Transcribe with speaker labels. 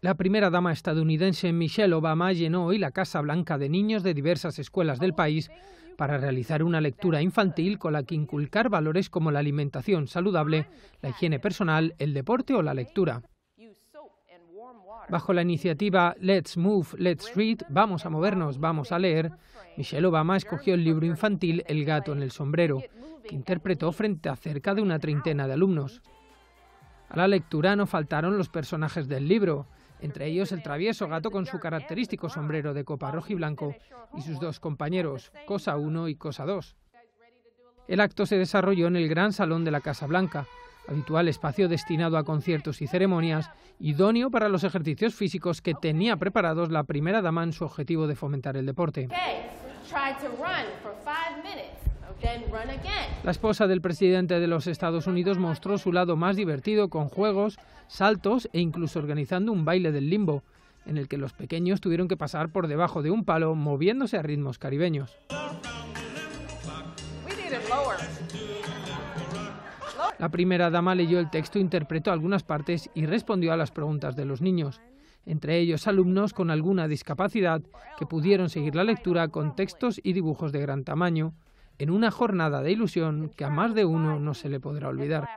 Speaker 1: La primera dama estadounidense Michelle Obama llenó hoy la Casa Blanca de niños de diversas escuelas del país para realizar una lectura infantil con la que inculcar valores como la alimentación saludable, la higiene personal, el deporte o la lectura. Bajo la iniciativa Let's Move, Let's Read, vamos a movernos, vamos a leer, Michelle Obama escogió el libro infantil El gato en el sombrero, que interpretó frente a cerca de una treintena de alumnos. A la lectura no faltaron los personajes del libro, entre ellos el travieso gato con su característico sombrero de copa rojo y blanco y sus dos compañeros, Cosa 1 y Cosa 2. El acto se desarrolló en el gran salón de la Casa Blanca, habitual espacio destinado a conciertos y ceremonias, idóneo para los ejercicios físicos que tenía preparados la primera dama en su objetivo de fomentar el deporte. La esposa del presidente de los Estados Unidos mostró su lado más divertido con juegos, saltos e incluso organizando un baile del limbo, en el que los pequeños tuvieron que pasar por debajo de un palo moviéndose a ritmos caribeños. La primera dama leyó el texto, interpretó algunas partes y respondió a las preguntas de los niños, entre ellos alumnos con alguna discapacidad que pudieron seguir la lectura con textos y dibujos de gran tamaño, en una jornada de ilusión que a más de uno no se le podrá olvidar.